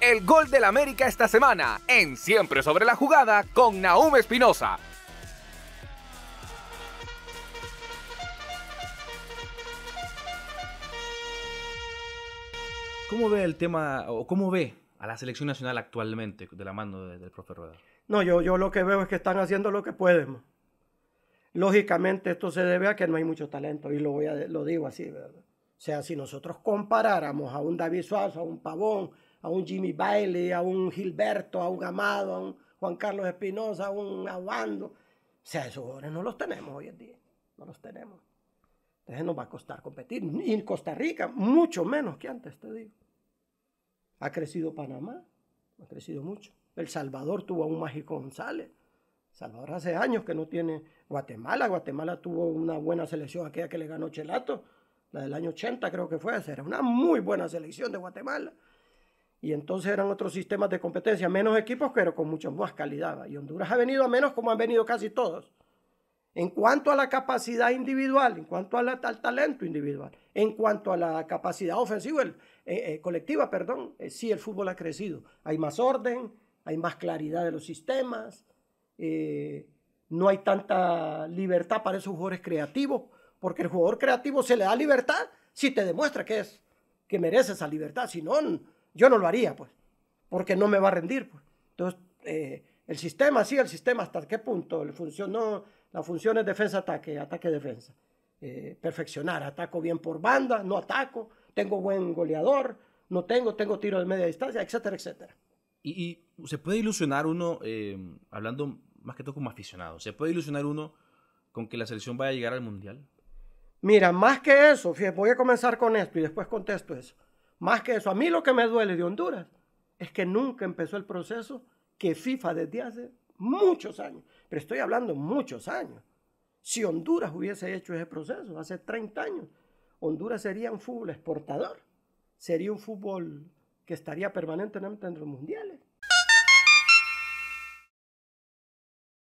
el gol del América esta semana en Siempre sobre la jugada con Nahum Espinosa. ¿Cómo ve el tema o cómo ve a la selección nacional actualmente de la mano del, profe Rueda? No, yo, yo lo que veo es que están haciendo lo que pueden. Lógicamente esto se debe a que no hay mucho talento y lo, voy a, lo digo así, ¿verdad? O sea, si nosotros comparáramos a un David Suazo, a un Pavón, a un Jimmy Bailey, a un Gilberto, a un Amado, a un Juan Carlos Espinosa, a un Aguando. O sea, esos jugadores no los tenemos hoy en día, no los tenemos. Entonces nos va a costar competir. Y en Costa Rica, mucho menos que antes, te digo. Ha crecido Panamá, ha crecido mucho. El Salvador tuvo a un Mágico González. Salvador hace años que no tiene Guatemala. Guatemala tuvo una buena selección, aquella que le ganó Chelato, la del año 80 creo que fue. Era una muy buena selección de Guatemala y entonces eran otros sistemas de competencia, menos equipos, pero con mucha más calidad. Y Honduras ha venido a menos como han venido casi todos. En cuanto a la capacidad individual, en cuanto al talento individual, en cuanto a la capacidad ofensiva, eh, eh, colectiva, perdón, eh, sí el fútbol ha crecido. Hay más orden, hay más claridad de los sistemas, no hay tanta libertad para esos jugadores creativos, porque el jugador creativo se le da libertad si te demuestra que es que merece esa libertad, si no, yo no lo haría, pues, porque no me va a rendir, pues. Entonces, eh, el sistema, sí, el sistema, ¿hasta qué punto? Le funcionó, la función es defensa-ataque, ataque-defensa. Eh, perfeccionar, ataco bien por banda, no ataco, tengo buen goleador, no tengo, tengo tiro de media distancia, etcétera, etcétera. Y, se puede ilusionar uno, em, hablando más que todo como aficionado, ¿se puede ilusionar uno con que la selección vaya a llegar al Mundial? Mira, más que eso, fíjate, voy a comenzar con esto y después contesto eso. Más que eso, a mí lo que me duele de Honduras es que nunca empezó el proceso que FIFA desde hace muchos años, pero estoy hablando muchos años. Si Honduras hubiese hecho ese proceso hace 30 años, Honduras sería un fútbol exportador, sería un fútbol que estaría permanentemente en los mundiales.